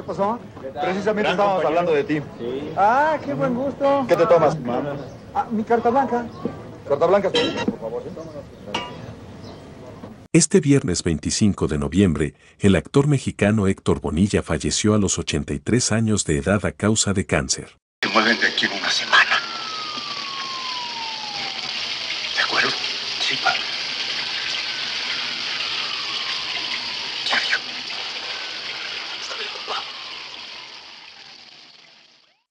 ¿Qué pasó? Precisamente estábamos hablando de ti. Ah, qué buen gusto. ¿Qué te tomas? Ah, mi carta blanca. Carta blanca, por favor. Este viernes 25 de noviembre, el actor mexicano Héctor Bonilla falleció a los 83 años de edad a causa de cáncer. Se mueven de aquí en una semana. ¿De acuerdo? Sí,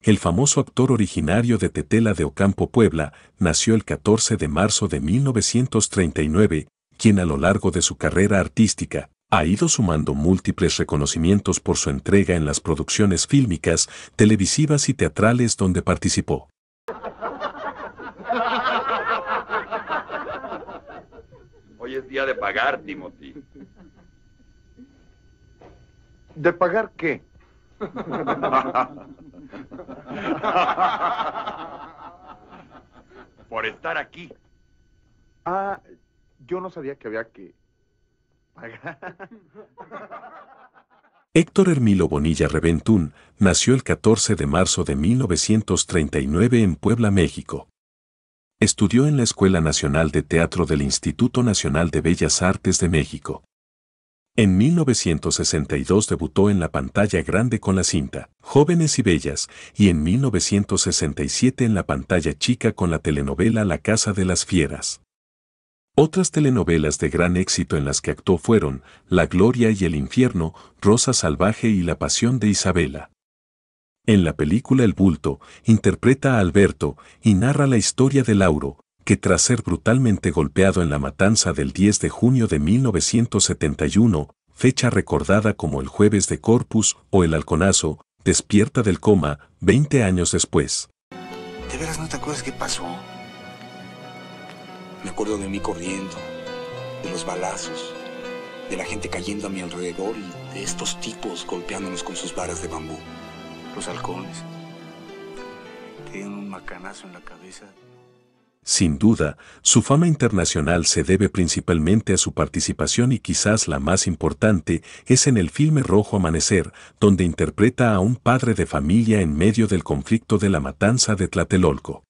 el famoso actor originario de Tetela de Ocampo, Puebla, nació el 14 de marzo de 1939, quien a lo largo de su carrera artística ha ido sumando múltiples reconocimientos por su entrega en las producciones fílmicas, televisivas y teatrales donde participó. Hoy es día de pagar, Timothy. ¿De pagar qué? Por estar aquí. Ah, yo no sabía que había que Héctor Hermilo Bonilla Reventún nació el 14 de marzo de 1939 en Puebla, México. Estudió en la Escuela Nacional de Teatro del Instituto Nacional de Bellas Artes de México. En 1962 debutó en la pantalla grande con la cinta Jóvenes y Bellas y en 1967 en la pantalla chica con la telenovela La Casa de las Fieras. Otras telenovelas de gran éxito en las que actuó fueron La Gloria y el Infierno, Rosa Salvaje y La Pasión de Isabela. En la película El Bulto, interpreta a Alberto y narra la historia de Lauro, que tras ser brutalmente golpeado en la matanza del 10 de junio de 1971, fecha recordada como el jueves de Corpus o el halconazo, despierta del coma 20 años después. ¿De veras no te acuerdas qué pasó? Me acuerdo de mí corriendo, de los balazos, de la gente cayendo a mi alrededor y de estos tipos golpeándonos con sus varas de bambú. Los halcones. Tienen un macanazo en la cabeza. Sin duda, su fama internacional se debe principalmente a su participación y quizás la más importante es en el filme Rojo Amanecer, donde interpreta a un padre de familia en medio del conflicto de la matanza de Tlatelolco.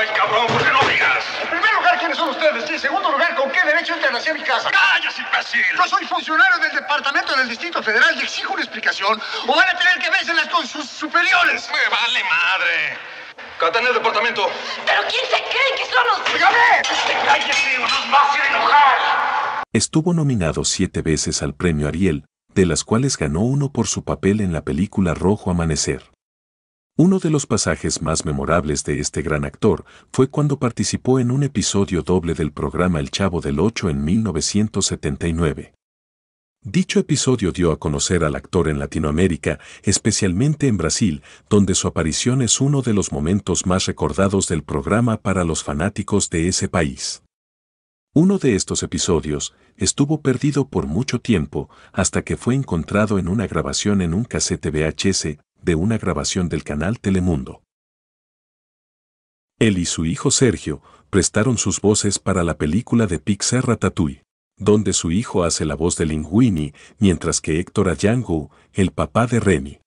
¡Ay, cabrón! ¿Por qué no digas? En primer lugar, ¿quiénes son ustedes? Y en segundo lugar, ¿con qué derecho entran hacia mi casa? ¡Cállate, imbécil! Yo soy funcionario del Departamento del Distrito Federal y exijo una explicación o van a tener que vérselas con sus superiores. ¡Me vale madre! departamento. Estuvo nominado siete veces al premio Ariel, de las cuales ganó uno por su papel en la película Rojo Amanecer. Uno de los pasajes más memorables de este gran actor fue cuando participó en un episodio doble del programa El Chavo del Ocho en 1979. Dicho episodio dio a conocer al actor en Latinoamérica, especialmente en Brasil, donde su aparición es uno de los momentos más recordados del programa para los fanáticos de ese país. Uno de estos episodios estuvo perdido por mucho tiempo hasta que fue encontrado en una grabación en un casete VHS de una grabación del canal Telemundo. Él y su hijo Sergio prestaron sus voces para la película de Pixar Ratatouille donde su hijo hace la voz de Linguini, mientras que Héctor Ayango, el papá de Remy.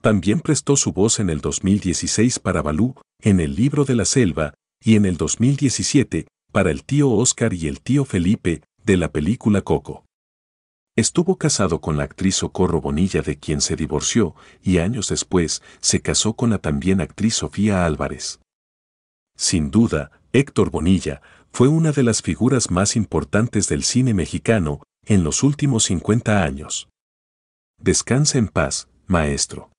También prestó su voz en el 2016 para Balú, en El libro de la selva, y en el 2017 para el tío Oscar y el tío Felipe, de la película Coco. Estuvo casado con la actriz Socorro Bonilla de quien se divorció y años después se casó con la también actriz Sofía Álvarez. Sin duda, Héctor Bonilla fue una de las figuras más importantes del cine mexicano en los últimos 50 años. Descansa en paz, maestro.